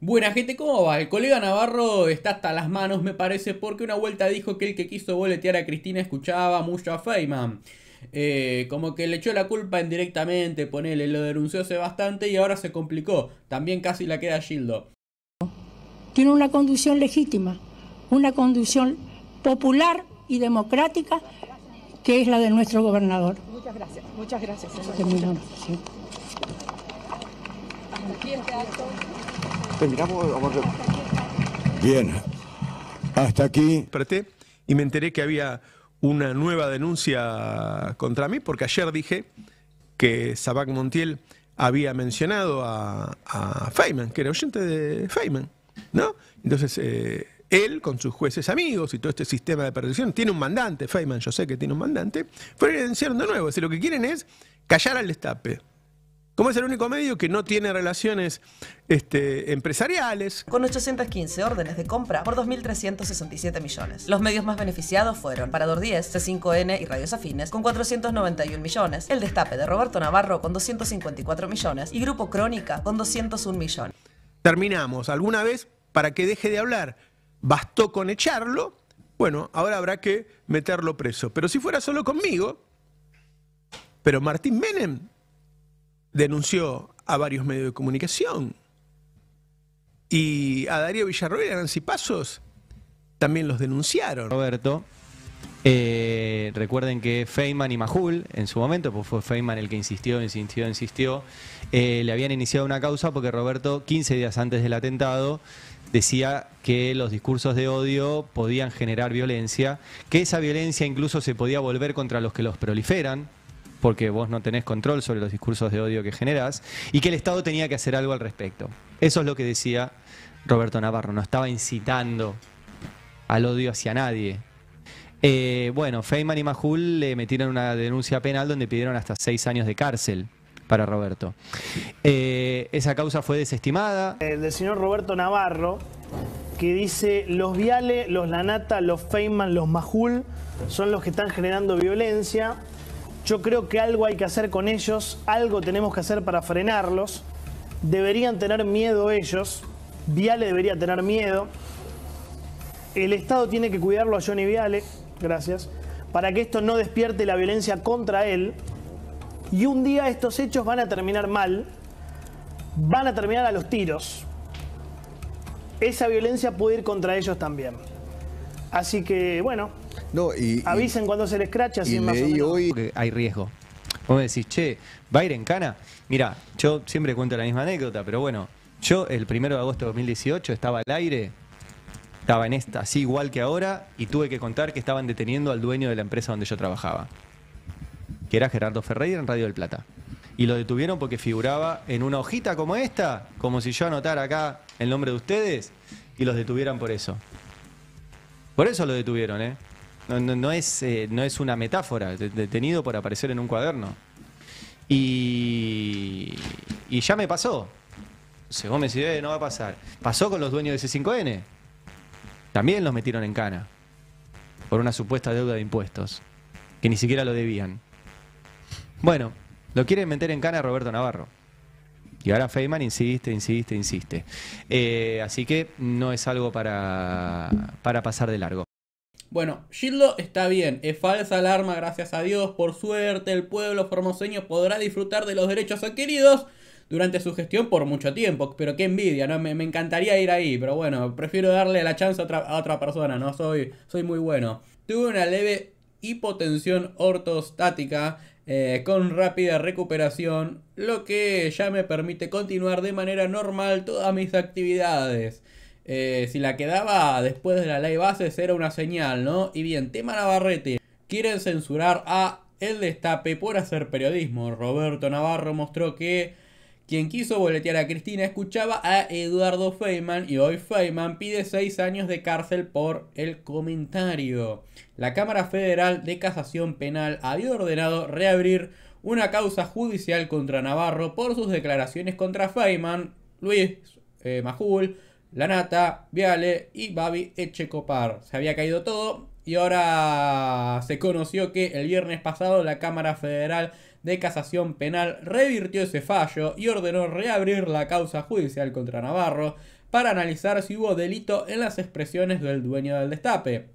Buena gente, ¿cómo va? El colega Navarro está hasta las manos, me parece, porque una vuelta dijo que el que quiso boletear a Cristina escuchaba mucho a Feynman. Eh, como que le echó la culpa indirectamente, ponele, lo denunció hace bastante y ahora se complicó. También casi la queda Gildo. Tiene una conducción legítima, una conducción popular y democrática que es la de nuestro gobernador. Muchas gracias, muchas gracias. Este Bien, hasta aquí. desperté y me enteré que había una nueva denuncia contra mí, porque ayer dije que Sabac Montiel había mencionado a, Feynman, que era oyente de Feynman, ¿no? Entonces, eh, él, con sus jueces amigos y todo este sistema de persecución, tiene un mandante, Feynman, yo sé que tiene un mandante, pero denunciando de nuevo, si lo que quieren es callar al destape como es el único medio que no tiene relaciones este, empresariales. Con 815 órdenes de compra por 2.367 millones. Los medios más beneficiados fueron Parador 10, C5N y Radios Afines con 491 millones, El Destape de Roberto Navarro con 254 millones y Grupo Crónica con 201 millones. Terminamos. ¿Alguna vez para que deje de hablar? Bastó con echarlo. Bueno, ahora habrá que meterlo preso. Pero si fuera solo conmigo, pero Martín Menem denunció a varios medios de comunicación. Y a Darío Villarroel y a Nancy Pasos también los denunciaron. Roberto, eh, recuerden que Feynman y Majul, en su momento, pues fue Feynman el que insistió, insistió, insistió, eh, le habían iniciado una causa porque Roberto, 15 días antes del atentado, decía que los discursos de odio podían generar violencia, que esa violencia incluso se podía volver contra los que los proliferan, porque vos no tenés control sobre los discursos de odio que generás, y que el Estado tenía que hacer algo al respecto. Eso es lo que decía Roberto Navarro, no estaba incitando al odio hacia nadie. Eh, bueno, Feynman y Majul le metieron una denuncia penal donde pidieron hasta seis años de cárcel para Roberto. Eh, esa causa fue desestimada. El del señor Roberto Navarro, que dice, los Viale, los Lanata, los Feynman, los Majul son los que están generando violencia yo creo que algo hay que hacer con ellos, algo tenemos que hacer para frenarlos. Deberían tener miedo ellos, Viale debería tener miedo. El Estado tiene que cuidarlo a Johnny Viale, gracias, para que esto no despierte la violencia contra él. Y un día estos hechos van a terminar mal, van a terminar a los tiros. Esa violencia puede ir contra ellos también. Así que, bueno, no, y, Avisen cuando se les así Y más Hay riesgo. Vos me decís, che, ¿va a ir en cana? Mira, yo siempre cuento la misma anécdota, pero bueno, yo el primero de agosto de 2018 estaba al aire, estaba en esta, así igual que ahora, y tuve que contar que estaban deteniendo al dueño de la empresa donde yo trabajaba, que era Gerardo Ferreira en Radio del Plata. Y lo detuvieron porque figuraba en una hojita como esta, como si yo anotara acá el nombre de ustedes, y los detuvieran por eso. Por eso lo detuvieron, ¿eh? No, es, eh, no es una metáfora, detenido por aparecer en un cuaderno. Y, ya me pasó. Según me y eh, no va a pasar. Pasó con los dueños de C5N. También los metieron en cana. Por una supuesta deuda de impuestos. Que ni siquiera lo debían. Bueno, lo quieren meter en cana a Roberto Navarro. Y ahora Feynman insiste, insiste, insiste. Eh, así que no es algo para, para pasar de largo. Bueno, Shiloh está bien, es falsa alarma, gracias a Dios, por suerte el pueblo formoseño podrá disfrutar de los derechos adquiridos durante su gestión por mucho tiempo, pero qué envidia, ¿no? Me, encantaría ir ahí, pero bueno, prefiero darle la chance a otra, persona, ¿no? Soy, soy muy bueno. Tuve una leve hipotensión ortostática eh, con rápida recuperación, lo que ya me permite continuar de manera normal todas mis actividades. Eh, si la quedaba después de la ley base, era una señal, ¿no? Y bien, tema Navarrete. Quieren censurar a El Destape por hacer periodismo. Roberto Navarro mostró que quien quiso boletear a Cristina escuchaba a Eduardo Feynman y hoy Feynman pide seis años de cárcel por el comentario. La Cámara Federal de Casación Penal había ordenado reabrir una causa judicial contra Navarro por sus declaraciones contra Feynman, Luis eh, Majul, la nata, Viale y Babi Echecopar. Se había caído todo y ahora se conoció que el viernes pasado la Cámara Federal de Casación Penal revirtió ese fallo y ordenó reabrir la causa judicial contra Navarro para analizar si hubo delito en las expresiones del dueño del destape.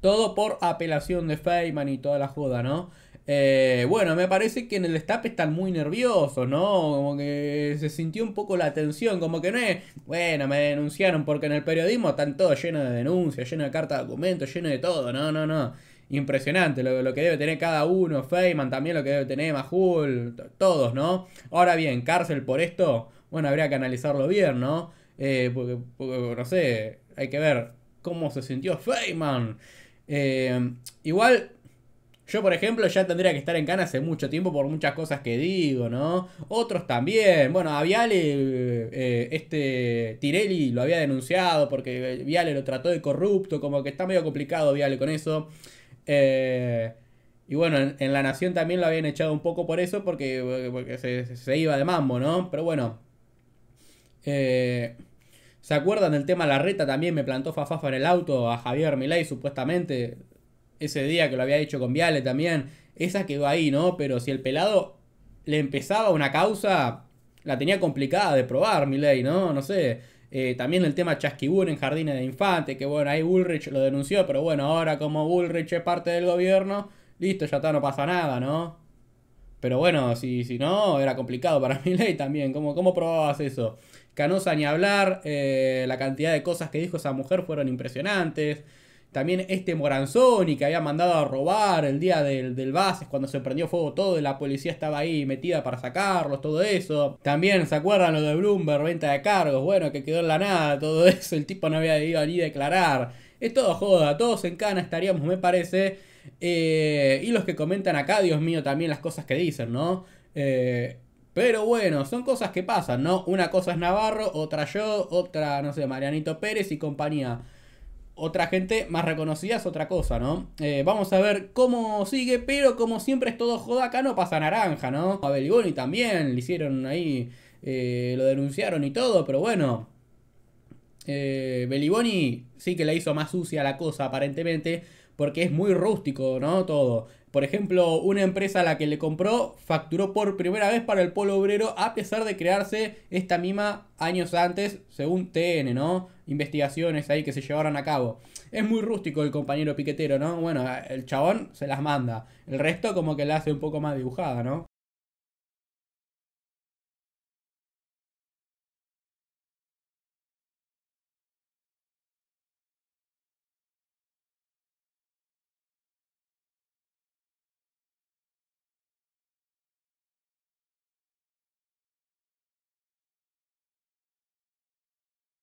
Todo por apelación de Feynman y toda la joda, ¿no? Eh, bueno, me parece que en el staff están muy nerviosos, ¿no? Como que se sintió un poco la tensión, como que no es, bueno, me denunciaron porque en el periodismo están todos llenos de denuncias, llenos de cartas de documentos, llenos de todo, no, no, no. Impresionante lo, que debe tener cada uno, Feynman también lo que debe tener Majul, todos, ¿no? Ahora bien, cárcel por esto, bueno, habría que analizarlo bien, ¿no? Eh, porque, no sé, hay que ver cómo se sintió Feynman. Eh, igual yo, por ejemplo, ya tendría que estar en Cana hace mucho tiempo por muchas cosas que digo, ¿no? Otros también. Bueno, a Viale, eh, eh, este Tirelli lo había denunciado porque Viale lo trató de corrupto, como que está medio complicado Viale con eso. Eh, y bueno, en, La Nación también lo habían echado un poco por eso, porque, porque se, iba de mambo, ¿no? Pero bueno. ¿Se acuerdan del tema La Reta? También me plantó Fafafa en el auto a Javier Milei, supuestamente ese día que lo había hecho con Viale también, esa quedó ahí, ¿no? Pero si el pelado le empezaba una causa, la tenía complicada de probar, ley ¿no? No sé. Eh, también el tema Chasquibur en Jardines de Infante, que bueno, ahí Bullrich lo denunció, pero bueno, ahora como Bullrich es parte del gobierno, listo, ya está, no pasa nada, ¿no? Pero bueno, si, si no, era complicado para ley también. ¿Cómo, ¿Cómo probabas eso? Canosa ni hablar, eh, la cantidad de cosas que dijo esa mujer fueron impresionantes. También este Moranzoni que había mandado a robar el día del, del Bases cuando se prendió fuego todo y la policía estaba ahí metida para sacarlos, todo eso. También, ¿se acuerdan lo de Bloomberg, venta de cargos? Bueno, que quedó en la nada, todo eso. El tipo no había ido ni declarar. Es todo joda, todos en cana estaríamos, me parece. Eh, y los que comentan acá, Dios mío, también las cosas que dicen, ¿no? Eh, pero bueno, son cosas que pasan, ¿no? Una cosa es Navarro, otra yo, otra, no sé, Marianito Pérez y compañía otra gente más reconocida es otra cosa, ¿no? Eh, vamos a ver cómo sigue, pero como siempre es todo joda, acá no pasa naranja, ¿no? A Beliboni también le hicieron ahí, eh, lo denunciaron y todo, pero bueno, eh, Beliboni sí que le hizo más sucia la cosa aparentemente, porque es muy rústico, ¿no? Todo. Por ejemplo, una empresa a la que le compró facturó por primera vez para el polo obrero a pesar de crearse esta mima años antes, según TN, ¿no? Investigaciones ahí que se llevaron a cabo. Es muy rústico el compañero piquetero, ¿no? Bueno, el chabón se las manda. El resto como que la hace un poco más dibujada, ¿no?